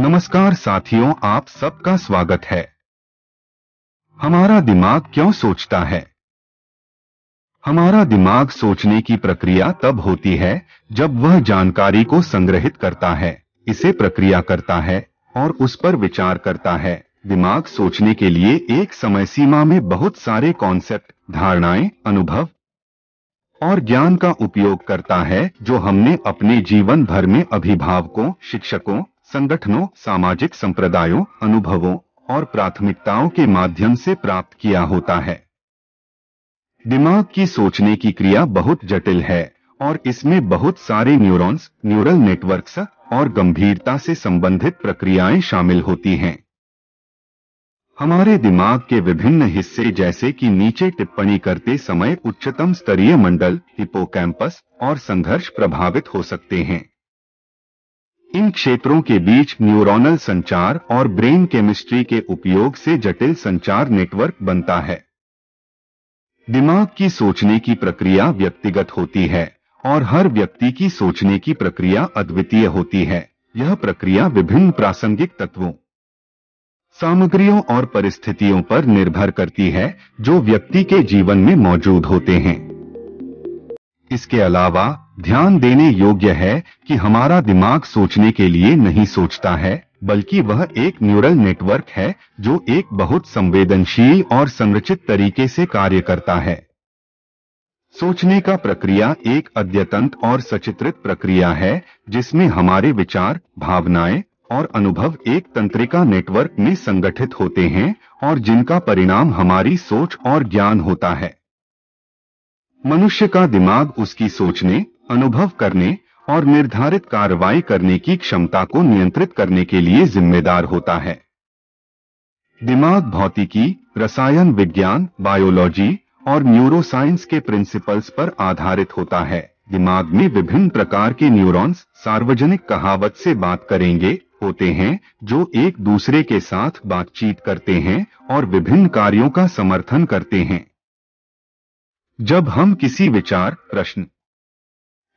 नमस्कार साथियों आप सबका स्वागत है हमारा दिमाग क्यों सोचता है हमारा दिमाग सोचने की प्रक्रिया तब होती है जब वह जानकारी को संग्रहित करता है इसे प्रक्रिया करता है और उस पर विचार करता है दिमाग सोचने के लिए एक समय सीमा में बहुत सारे कॉन्सेप्ट धारणाएं अनुभव और ज्ञान का उपयोग करता है जो हमने अपने जीवन भर में अभिभावकों शिक्षकों संगठनों सामाजिक संप्रदायों अनुभवों और प्राथमिकताओं के माध्यम से प्राप्त किया होता है दिमाग की सोचने की क्रिया बहुत जटिल है और इसमें बहुत सारे न्यूरॉन्स, न्यूरल नेटवर्क्स और गंभीरता से संबंधित प्रक्रियाएं शामिल होती हैं हमारे दिमाग के विभिन्न हिस्से जैसे कि नीचे टिप्पणी करते समय उच्चतम स्तरीय मंडल हिपोकैंपस और संघर्ष प्रभावित हो सकते हैं इन क्षेत्रों के बीच न्यूरोनल संचार और ब्रेन केमिस्ट्री के उपयोग से जटिल संचार नेटवर्क बनता है दिमाग की सोचने की प्रक्रिया व्यक्तिगत होती है और हर व्यक्ति की सोचने की प्रक्रिया अद्वितीय होती है यह प्रक्रिया विभिन्न प्रासंगिक तत्वों सामग्रियों और परिस्थितियों पर निर्भर करती है जो व्यक्ति के जीवन में मौजूद होते हैं इसके अलावा ध्यान देने योग्य है कि हमारा दिमाग सोचने के लिए नहीं सोचता है बल्कि वह एक न्यूरल नेटवर्क है जो एक बहुत संवेदनशील और संरचित तरीके से कार्य करता है सोचने का प्रक्रिया एक अद्यतंत और सचित्रित प्रक्रिया है जिसमें हमारे विचार भावनाएं और अनुभव एक तंत्रिका नेटवर्क में संगठित होते हैं और जिनका परिणाम हमारी सोच और ज्ञान होता है मनुष्य का दिमाग उसकी सोचने अनुभव करने और निर्धारित कार्रवाई करने की क्षमता को नियंत्रित करने के लिए जिम्मेदार होता है दिमाग भौतिकी रसायन विज्ञान बायोलॉजी और न्यूरोसाइंस के प्रिंसिपल्स पर आधारित होता है दिमाग में विभिन्न प्रकार के न्यूरॉन्स सार्वजनिक कहावत से बात करेंगे होते हैं जो एक दूसरे के साथ बातचीत करते हैं और विभिन्न कार्यों का समर्थन करते हैं जब हम किसी विचार प्रश्न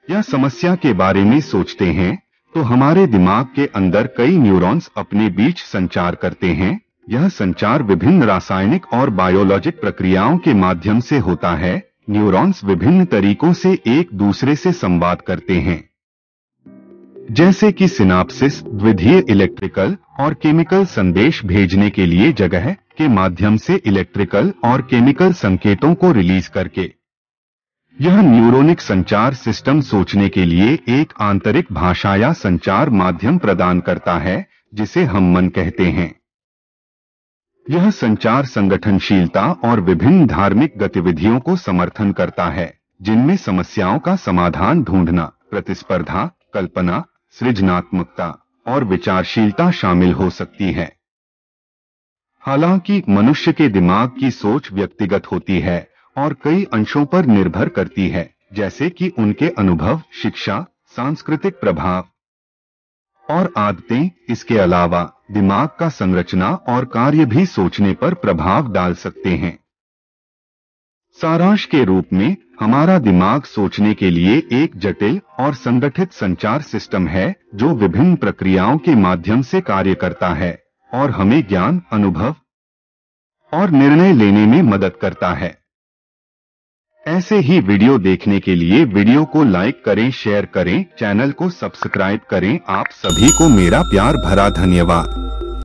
या समस्या के बारे में सोचते हैं तो हमारे दिमाग के अंदर कई न्यूरॉन्स अपने बीच संचार करते हैं यह संचार विभिन्न रासायनिक और बायोलॉजिक प्रक्रियाओं के माध्यम से होता है न्यूरॉन्स विभिन्न तरीकों से एक दूसरे से संवाद करते हैं जैसे कि सिनाप्सिस द्विधीय इलेक्ट्रिकल और केमिकल संदेश भेजने के लिए जगह के माध्यम से इलेक्ट्रिकल और केमिकल संकेतों को रिलीज करके यह न्यूरोनिक संचार सिस्टम सोचने के लिए एक आंतरिक भाषा या संचार माध्यम प्रदान करता है जिसे हम मन कहते हैं यह संचार संगठनशीलता और विभिन्न धार्मिक गतिविधियों को समर्थन करता है जिनमें समस्याओं का समाधान ढूंढना प्रतिस्पर्धा कल्पना सृजनात्मकता और विचारशीलता शामिल हो सकती है हालांकि मनुष्य के दिमाग की सोच व्यक्तिगत होती है और कई अंशों पर निर्भर करती है जैसे कि उनके अनुभव शिक्षा सांस्कृतिक प्रभाव और आदतें इसके अलावा दिमाग का संरचना और कार्य भी सोचने पर प्रभाव डाल सकते हैं सारांश के रूप में हमारा दिमाग सोचने के लिए एक जटिल और संगठित संचार सिस्टम है जो विभिन्न प्रक्रियाओं के माध्यम से कार्य करता है और हमें ज्ञान अनुभव और निर्णय लेने में मदद करता है ऐसे ही वीडियो देखने के लिए वीडियो को लाइक करें शेयर करें चैनल को सब्सक्राइब करें आप सभी को मेरा प्यार भरा धन्यवाद